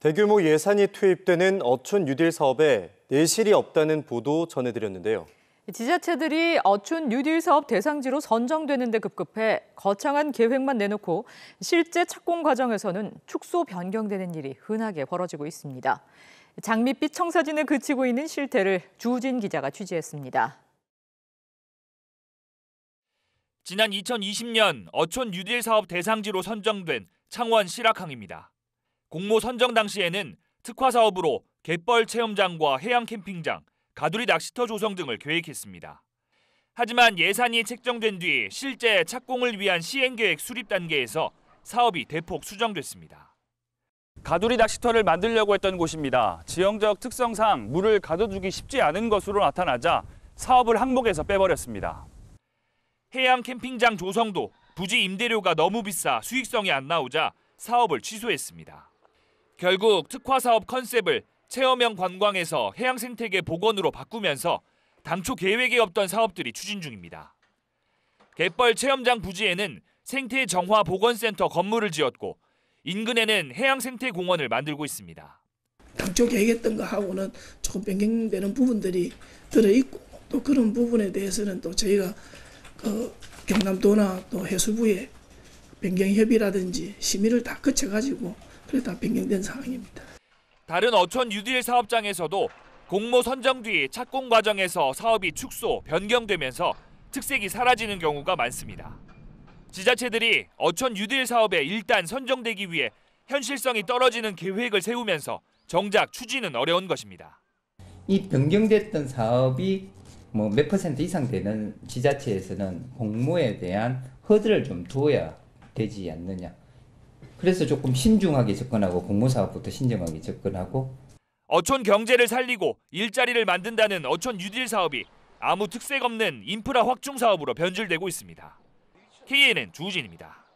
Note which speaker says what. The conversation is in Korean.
Speaker 1: 대규모 예산이 투입되는 어촌 뉴딜 사업에 내실이 없다는 보도 전해드렸는데요.
Speaker 2: 지자체들이 어촌 뉴딜 사업 대상지로 선정되는 데 급급해 거창한 계획만 내놓고 실제 착공 과정에서는 축소 변경되는 일이 흔하게 벌어지고 있습니다. 장밋빛 청사진에 그치고 있는 실태를 주진 기자가 취재했습니다. 지난 2020년 어촌 뉴딜 사업 대상지로 선정된 창원 실학항입니다. 공모 선정 당시에는 특화 사업으로 갯벌 체험장과 해양 캠핑장, 가두리 낚시터 조성 등을 계획했습니다. 하지만 예산이 책정된 뒤 실제 착공을 위한 시행 계획 수립 단계에서 사업이 대폭 수정됐습니다. 가두리 낚시터를 만들려고 했던 곳입니다. 지형적 특성상 물을 가둬두기 쉽지 않은 것으로 나타나자 사업을 항목에서 빼버렸습니다. 해양 캠핑장 조성도 부지 임대료가 너무 비싸 수익성이 안 나오자 사업을 취소했습니다. 결국 특화 사업 컨셉을 체험형 관광에서 해양 생태계 복원으로 바꾸면서 당초 계획에 없던 사업들이 추진 중입니다. 갯벌 체험장 부지에는 생태 정화 보건센터 건물을 지었고 인근에는 해양 생태 공원을 만들고 있습니다.
Speaker 3: 당초 계획했던 거하고는 조금 변경되는 부분들이 들어 있고 또 그런 부분에 대해서는 또 저희가 그 경남도나 또 해수부에 변경 협의라든지 심의를 다 거쳐 가지고 그게 다 변경된 상황입니다.
Speaker 2: 다른 어촌 뉴딜 사업장에서도 공모 선정 뒤 착공 과정에서 사업이 축소, 변경되면서 특색이 사라지는 경우가 많습니다. 지자체들이 어촌 뉴딜 사업에 일단 선정되기 위해 현실성이 떨어지는 계획을 세우면서 정작 추진은 어려운 것입니다.
Speaker 1: 이 변경됐던 사업이 뭐몇 퍼센트 이상 되는 지자체에서는 공모에 대한 허들을 좀 두어야 되지 않느냐. 그래서 조금 신중하게 접근하고 공모사업부터 신중하게 접근하고
Speaker 2: 어촌 경제를 살리고 일자리를 만든다는 어촌 뉴딜 사업이 아무 특색 없는 인프라 확충 사업으로 변질되고 있습니다. KNN 주진입니다